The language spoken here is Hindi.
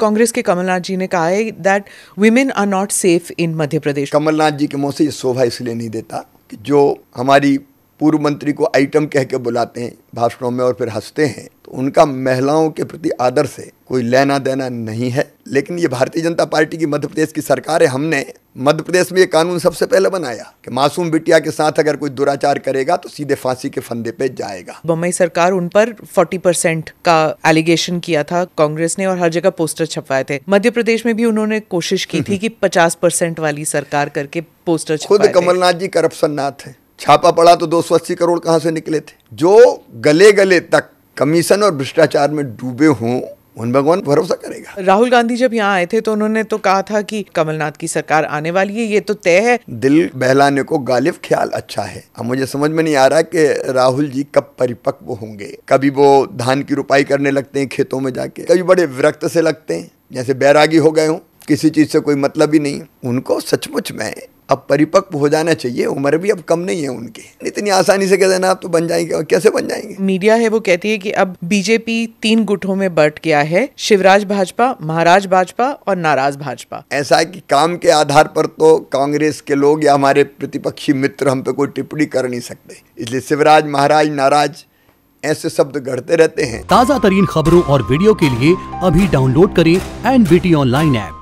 कांग्रेस के कमलनाथ जी ने कहा है that women are not safe in Madhya Pradesh Kamalnath ji के मुंह से ये शोभा इसलिए नहीं देता कि जो हमारी पूर्व मंत्री को आइटम कह के बुलाते हैं भाषणों में और फिर हंसते हैं तो उनका महिलाओं के प्रति आदर से कोई लेना देना नहीं है लेकिन ये भारतीय जनता पार्टी की मध्य प्रदेश की सरकार है हमने मध्य प्रदेश में ये कानून सबसे पहले बनाया कि मासूम बिटिया के साथ अगर कोई दुराचार करेगा तो सीधे फांसी के फंदे पे जाएगा बम्बई सरकार उन पर 40 परसेंट का एलिगेशन किया था कांग्रेस ने और हर जगह पोस्टर छपवाए थे मध्य प्रदेश में भी उन्होंने कोशिश की थी कि 50 परसेंट वाली सरकार करके पोस्टर खुद कमलनाथ जी करप्शन नाथ है छापा पड़ा तो दो करोड़ कहाँ से निकले थे जो गले गले तक कमीशन और भ्रष्टाचार में डूबे हों उन भगवान भरोसा करेगा राहुल गांधी जब यहाँ आए थे तो उन्होंने तो कहा था कि कमलनाथ की सरकार आने वाली है ये तो तय है दिल बहलाने को गालिब ख्याल अच्छा है अब मुझे समझ में नहीं आ रहा कि राहुल जी कब परिपक्व होंगे कभी वो धान की रुपाई करने लगते हैं खेतों में जाके कभी बड़े विरक्त से लगते हैं जैसे बैरागी हो गए हों किसी चीज से कोई मतलब ही नहीं उनको सचमुच में अब परिपक्व हो जाना चाहिए उम्र भी अब कम नहीं है उनके इतनी आसानी से कह देना आप तो बन जाएंगे और कैसे बन जाएंगे मीडिया है वो कहती है कि अब बीजेपी तीन गुटों में बट गया है शिवराज भाजपा महाराज भाजपा और नाराज भाजपा ऐसा है कि काम के आधार पर तो कांग्रेस के लोग या हमारे प्रतिपक्षी मित्र हम पे कोई टिप्पणी कर नहीं सकते इसलिए शिवराज महाराज नाराज ऐसे शब्द गढ़ते रहते हैं ताज़ा तरीन खबरों और वीडियो के लिए अभी डाउनलोड करें एन ऑनलाइन ऐप